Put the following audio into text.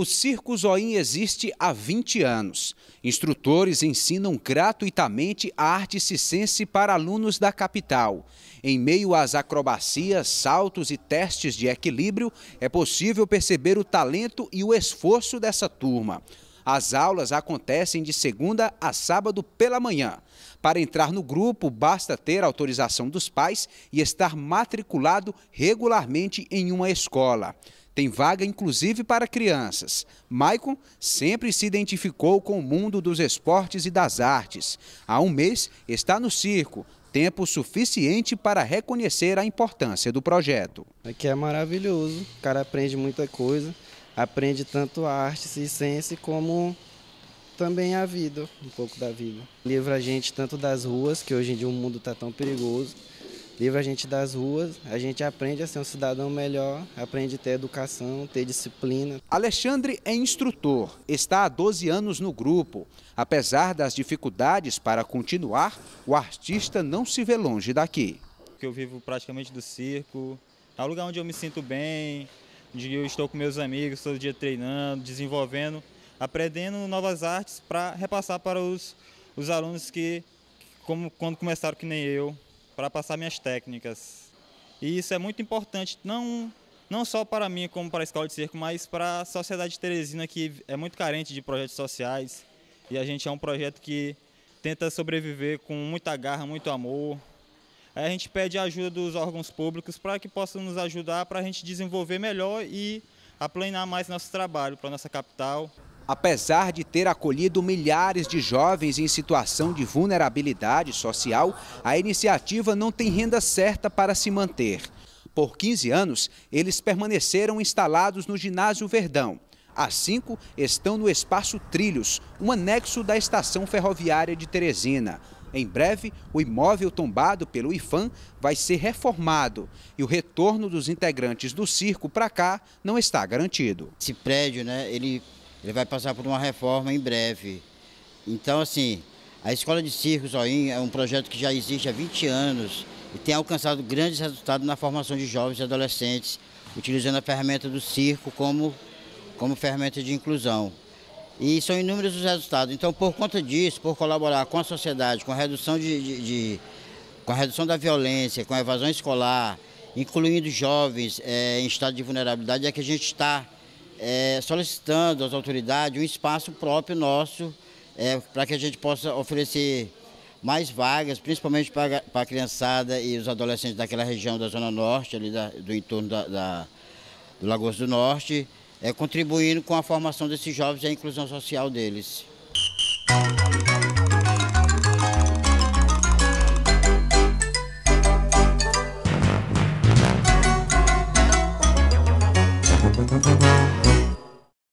O Circo Zoim existe há 20 anos. Instrutores ensinam gratuitamente a arte circense para alunos da capital. Em meio às acrobacias, saltos e testes de equilíbrio, é possível perceber o talento e o esforço dessa turma. As aulas acontecem de segunda a sábado pela manhã. Para entrar no grupo, basta ter autorização dos pais e estar matriculado regularmente em uma escola. Tem vaga inclusive para crianças. Maicon sempre se identificou com o mundo dos esportes e das artes. Há um mês está no circo, tempo suficiente para reconhecer a importância do projeto. Aqui é maravilhoso, o cara aprende muita coisa, aprende tanto a arte ciência como também a vida, um pouco da vida. Livra a gente tanto das ruas, que hoje em dia o mundo está tão perigoso, livra a gente das ruas, a gente aprende a ser um cidadão melhor, aprende a ter educação, ter disciplina. Alexandre é instrutor, está há 12 anos no grupo. Apesar das dificuldades para continuar, o artista não se vê longe daqui. Eu vivo praticamente do circo, é um lugar onde eu me sinto bem, onde eu estou com meus amigos todo dia treinando, desenvolvendo, aprendendo novas artes para repassar para os, os alunos que, como, quando começaram que nem eu, para passar minhas técnicas. E isso é muito importante, não, não só para mim como para a Escola de Circo, mas para a sociedade teresina que é muito carente de projetos sociais. E a gente é um projeto que tenta sobreviver com muita garra, muito amor. a gente pede a ajuda dos órgãos públicos para que possam nos ajudar para a gente desenvolver melhor e aplanar mais nosso trabalho para nossa capital. Apesar de ter acolhido milhares de jovens em situação de vulnerabilidade social, a iniciativa não tem renda certa para se manter. Por 15 anos, eles permaneceram instalados no Ginásio Verdão. As cinco estão no Espaço Trilhos, um anexo da estação ferroviária de Teresina. Em breve, o imóvel tombado pelo IFAM vai ser reformado e o retorno dos integrantes do circo para cá não está garantido. Esse prédio, né, ele ele vai passar por uma reforma em breve. Então, assim, a Escola de Circo Zoim é um projeto que já existe há 20 anos e tem alcançado grandes resultados na formação de jovens e adolescentes, utilizando a ferramenta do circo como, como ferramenta de inclusão. E são inúmeros os resultados. Então, por conta disso, por colaborar com a sociedade, com a redução, de, de, de com a redução da violência, com a evasão escolar, incluindo jovens é, em estado de vulnerabilidade, é que a gente está é, solicitando às autoridades um espaço próprio nosso é, para que a gente possa oferecer mais vagas, principalmente para, a criançada e os adolescentes daquela região da Zona Norte, ali da, do entorno da, da, do Lagoas do Norte, é, contribuindo com a formação desses jovens e a inclusão social deles.